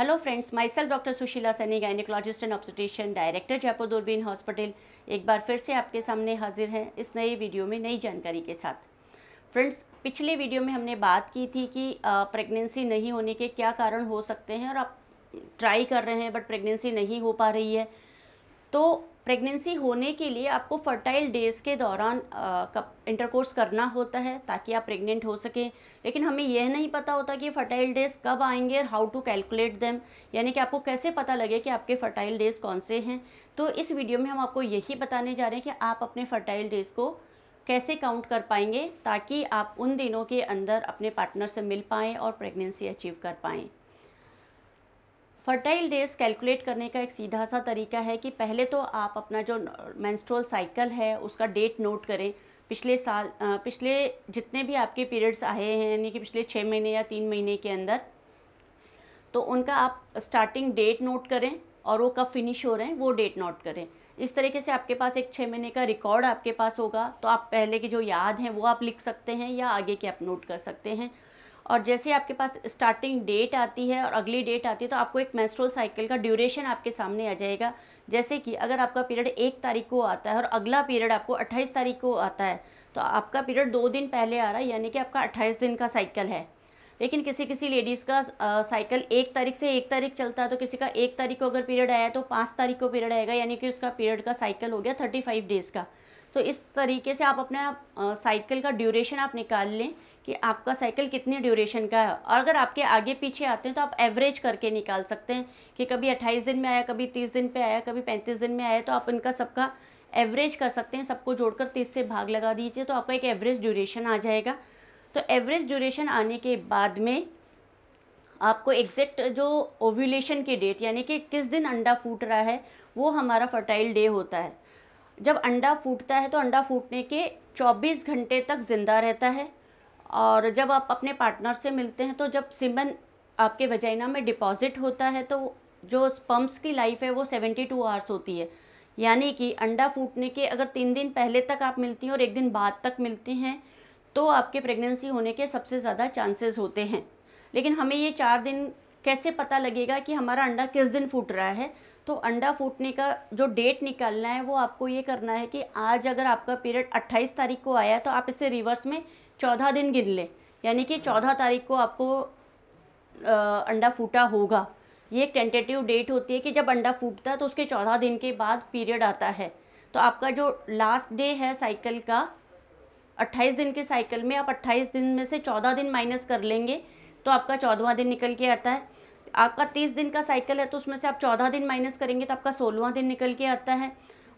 hello friends my self doctor Sushila Saini gynaecologist and ऑब्सटेशन director Jaipur दूरबीन hospital एक बार फिर से आपके सामने हाजिर हैं इस नए वीडियो में नई जानकारी के साथ फ्रेंड्स पिछले वीडियो में हमने बात की थी कि प्रेगनेंसी नहीं होने के क्या कारण हो सकते हैं और आप ट्राई कर रहे हैं बट प्रेगनेंसी नहीं हो पा रही है तो प्रेगनेंसी होने के लिए आपको फर्टाइल डेज़ के दौरान इंटरकोर्स करना होता है ताकि आप प्रेग्नेंट हो सकें लेकिन हमें यह नहीं पता होता कि फर्टाइल डेज़ कब आएंगे और हाउ टू कैलकुलेट देम यानी कि आपको कैसे पता लगे कि आपके फर्टाइल डेज़ कौन से हैं तो इस वीडियो में हम आपको यही बताने जा रहे हैं कि आप अपने फर्टाइल डेज़ को कैसे काउंट कर पाएंगे ताकि आप उन दिनों के अंदर अपने पार्टनर से मिल पाएँ और प्रेगनेंसी अचीव कर पाएँ फर्टाइल डेज कैलकुलेट करने का एक सीधा सा तरीका है कि पहले तो आप अपना जो मैंस्ट्रोल साइकिल है उसका डेट नोट करें पिछले साल पिछले जितने भी आपके पीरियड्स आए हैं यानी कि पिछले छः महीने या तीन महीने के अंदर तो उनका आप स्टार्टिंग डेट नोट करें और वो कब फिनिश हो रहे हैं वो डेट नोट करें इस तरीके से आपके पास एक छः महीने का रिकॉर्ड आपके पास होगा तो आप पहले की जो याद हैं वो आप लिख सकते हैं या आगे के आप नोट कर सकते हैं और जैसे आपके पास स्टार्टिंग डेट आती है और अगली डेट आती है तो आपको एक मेंस्ट्रुअल साइकिल का ड्यूरेशन आपके सामने आ जाएगा जैसे कि अगर आपका पीरियड एक तारीख को आता है और अगला पीरियड आपको अट्ठाईस तारीख को आता है तो आपका पीरियड दो दिन पहले आ रहा है यानी कि आपका अट्ठाईस दिन का साइकिल है लेकिन किसी किसी लेडीज़ का साइकिल एक तारीख से एक तारीख चलता है तो किसी का एक तारीख को अगर पीरियड आया तो पाँच तारीख को पीरियड आएगा यानी कि उसका पीरियड का साइकिल हो गया थर्टी फाइव डेज़ का तो इस तरीके से आप अपना साइकिल का ड्यूरेशन आप निकाल लें कि आपका साइकिल कितने ड्यूरेशन का है और अगर आपके आगे पीछे आते हैं तो आप एवरेज करके निकाल सकते हैं कि कभी अट्ठाईस दिन में आया कभी तीस दिन पे आया कभी पैंतीस दिन में आया तो आप इनका सबका एवरेज कर सकते हैं सबको जोड़कर तीस से भाग लगा दीजिए तो आपका एक एवरेज ड्यूरेशन आ जाएगा तो एवरेज ड्यूरेशन आने के बाद में आपको एग्जैक्ट जो ओव्यूलेशन की डेट यानी कि किस दिन अंडा फूट रहा है वो हमारा फर्टाइल डे होता है जब अंडा फूटता है तो अंडा फूटने के 24 घंटे तक ज़िंदा रहता है और जब आप अपने पार्टनर से मिलते हैं तो जब सिमन आपके वजाइना में डिपॉजिट होता है तो जो स्पम्स की लाइफ है वो सेवेंटी टू आवर्स होती है यानी कि अंडा फूटने के अगर तीन दिन पहले तक आप मिलती हैं और एक दिन बाद तक मिलती हैं तो आपके प्रेगनेंसी होने के सबसे ज़्यादा चांसेस होते हैं लेकिन हमें ये चार दिन कैसे पता लगेगा कि हमारा अंडा किस दिन फूट रहा है तो अंडा फूटने का जो डेट निकालना है वो आपको ये करना है कि आज अगर आपका पीरियड 28 तारीख को आया है तो आप इसे रिवर्स में चौदह दिन गिन लें यानी कि चौदह तारीख को आपको अंडा फूटा होगा ये एक टेंटेटिव डेट होती है कि जब अंडा फूटता है तो उसके चौदह दिन के बाद पीरियड आता है तो आपका जो लास्ट डे है साइकिल का अट्ठाईस दिन के साइकिल में आप अट्ठाईस दिन में से चौदह दिन माइनस कर लेंगे तो आपका चौदहवा दिन निकल के आता है आपका तीस दिन का साइकिल है तो उसमें से आप चौदह दिन माइनस करेंगे तो आपका सोलहवा दिन निकल के आता है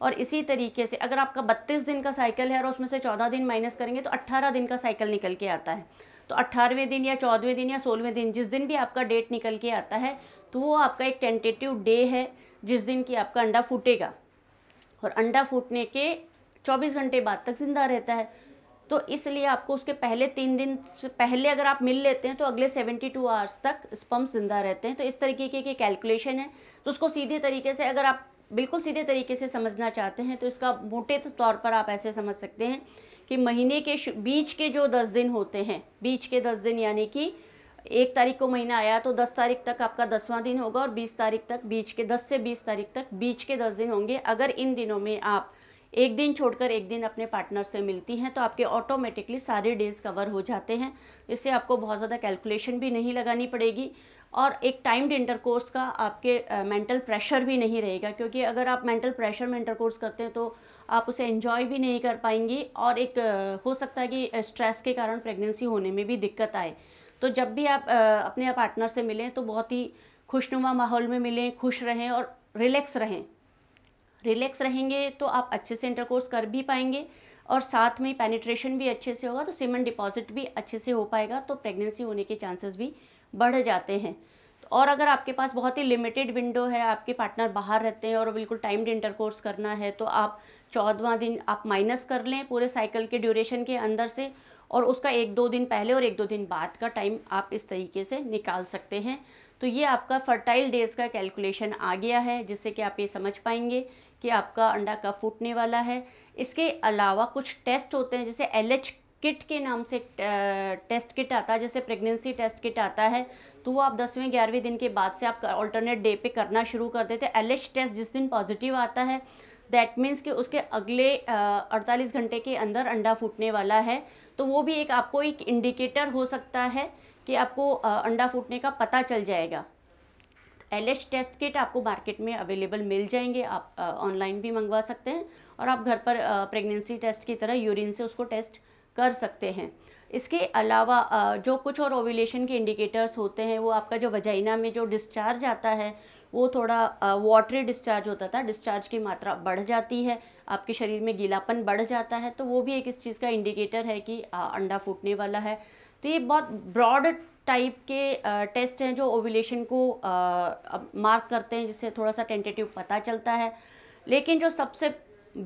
और इसी तरीके से अगर आपका बत्तीस दिन का साइकिल है और उसमें से चौदह दिन माइनस करेंगे तो अट्ठारह दिन का साइकिल निकल के आता है तो अट्ठारहवें दिन या चौदहवें दिन या सोलहवें दिन जिस दिन भी आपका डेट निकल के आता है तो वो आपका एक टेंटेटिव डे है जिस दिन की आपका अंडा फूटेगा और अंडा फूटने के चौबीस घंटे बाद तक ज़िंदा रहता है तो इसलिए आपको उसके पहले तीन दिन से पहले अगर आप मिल लेते हैं तो अगले सेवेंटी टू आवर्स तक स्पम्स ज़िंदा रहते हैं तो इस तरीके की कैलकुलेशन है तो उसको सीधे तरीके से अगर आप बिल्कुल सीधे तरीके से समझना चाहते हैं तो इसका मोटे तौर पर आप ऐसे समझ सकते हैं कि महीने के बीच के जो दस दिन होते हैं बीच के दस दिन यानी कि एक तारीख को महीना आया तो दस तारीख तक आपका दसवां दिन होगा और बीस तारीख तक बीच के दस से बीस तारीख तक बीच के दस दिन होंगे अगर इन दिनों में आप एक दिन छोड़कर एक दिन अपने पार्टनर से मिलती हैं तो आपके ऑटोमेटिकली सारे डेज कवर हो जाते हैं इससे आपको बहुत ज़्यादा कैलकुलेशन भी नहीं लगानी पड़ेगी और एक टाइम्ड इंटरकोर्स का आपके मेंटल प्रेशर भी नहीं रहेगा क्योंकि अगर आप मेंटल प्रेशर में इंटरकोर्स करते हैं तो आप उसे एंजॉय भी नहीं कर पाएंगी और एक हो सकता है कि स्ट्रेस के कारण प्रेगनेंसी होने में भी दिक्कत आए तो जब भी आप अपने पार्टनर से मिलें तो बहुत ही खुशनुमा माहौल में मिलें खुश रहें और रिलैक्स रहें रिलैक्स रहेंगे तो आप अच्छे से इंटरकोर्स कर भी पाएंगे और साथ में पेनिट्रेशन भी अच्छे से होगा तो सीमन डिपॉजिट भी अच्छे से हो पाएगा तो प्रेगनेंसी होने के चांसेस भी बढ़ जाते हैं और अगर आपके पास बहुत ही लिमिटेड विंडो है आपके पार्टनर बाहर रहते हैं और बिल्कुल टाइम्ड इंटरकोर्स करना है तो आप चौदवा दिन आप माइनस कर लें पूरे साइकिल के ड्यूरेशन के अंदर से और उसका एक दो दिन पहले और एक दो दिन बाद का टाइम आप इस तरीके से निकाल सकते हैं तो ये आपका फर्टाइल डेज़ का कैलकुलेशन आ गया है जिससे कि आप ये समझ पाएंगे कि आपका अंडा कब फूटने वाला है इसके अलावा कुछ टेस्ट होते हैं जैसे एल एच किट के नाम से टेस्ट किट आता है जैसे प्रेगनेंसी टेस्ट किट आता है तो वो आप दसवें ग्यारहवें दिन के बाद से आप ऑल्टरनेट डे पे करना शुरू कर देते हैं एच टेस्ट जिस दिन पॉजिटिव आता है दैट मीन्स कि उसके अगले अड़तालीस घंटे के अंदर अंडा फूटने वाला है तो वो भी एक आपको एक इंडिकेटर हो सकता है कि आपको अंडा फूटने का पता चल जाएगा एल टेस्ट किट आपको मार्केट में अवेलेबल मिल जाएंगे आप ऑनलाइन भी मंगवा सकते हैं और आप घर पर प्रेगनेंसी टेस्ट की तरह यूरिन से उसको टेस्ट कर सकते हैं इसके अलावा जो कुछ और ओविलेशन के इंडिकेटर्स होते हैं वो आपका जो वजाइना में जो डिस्चार्ज आता है वो थोड़ा वाटरी डिस्चार्ज होता था डिस्चार्ज की मात्रा बढ़ जाती है आपके शरीर में गीलापन बढ़ जाता है तो वो भी एक इस चीज़ का इंडिकेटर है कि आ, अंडा फूटने वाला है तो ये बहुत ब्रॉड टाइप के आ, टेस्ट हैं जो ओविलेशन को आ, मार्क करते हैं जिससे थोड़ा सा टेंटेटिव पता चलता है लेकिन जो सबसे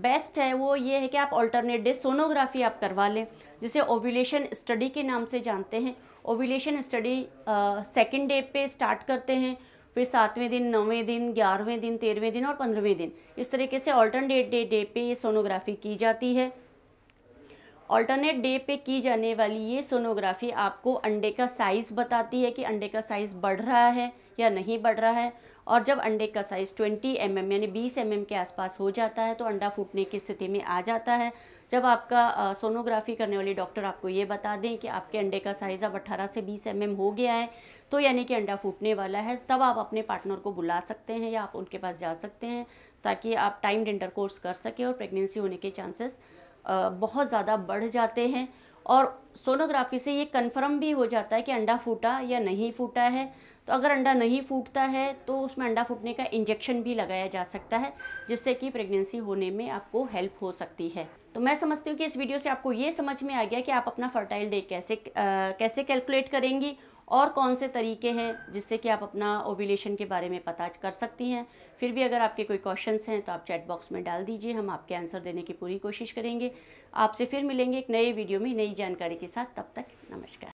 बेस्ट है वो ये है कि आप ऑल्टरनेट डे सोनोग्राफी आप करवा लें जिसे ओव्यूलेशन स्टडी के नाम से जानते हैं ओव्यूलेशन स्टडी सेकेंड डे पे स्टार्ट करते हैं फिर सातवें दिन नौवें दिन ग्यारहवें दिन तेरहवें दिन और पंद्रहवें दिन इस तरीके से ऑल्टरनेट डे डे पे ये सोनोग्राफी की जाती है ऑल्टरनेट डे पे की जाने वाली ये सोनोग्राफी आपको अंडे का साइज़ बताती है कि अंडे का साइज़ बढ़ रहा है या नहीं बढ़ रहा है और जब अंडे का साइज़ 20 एम mm, यानी 20 एम mm के आसपास हो जाता है तो अंडा फूटने की स्थिति में आ जाता है जब आपका सोनोग्राफी करने वाले डॉक्टर आपको ये बता दें कि आपके अंडे का साइज़ अब 18 से 20 एम mm हो गया है तो यानी कि अंडा फूटने वाला है तब आप अपने पार्टनर को बुला सकते हैं या आप उनके पास जा सकते हैं ताकि आप टाइम्ड इंटरकोर्स कर सकें और प्रेगनेंसी होने के चांसेस बहुत ज़्यादा बढ़ जाते हैं और सोनोग्राफी से ये कन्फर्म भी हो जाता है कि अंडा फूटा या नहीं फूटा है तो अगर अंडा नहीं फूटता है तो उसमें अंडा फूटने का इंजेक्शन भी लगाया जा सकता है जिससे कि प्रेगनेंसी होने में आपको हेल्प हो सकती है तो मैं समझती हूँ कि इस वीडियो से आपको ये समझ में आ गया कि आप अपना फर्टाइल डे कैसे आ, कैसे कैलकुलेट करेंगी और कौन से तरीके हैं जिससे कि आप अपना ओविलेशन के बारे में पता कर सकती हैं फिर भी अगर आपके कोई क्वेश्चंस हैं तो आप चैट बॉक्स में डाल दीजिए हम आपके आंसर देने की पूरी कोशिश करेंगे आपसे फिर मिलेंगे एक नए वीडियो में नई जानकारी के साथ तब तक नमस्कार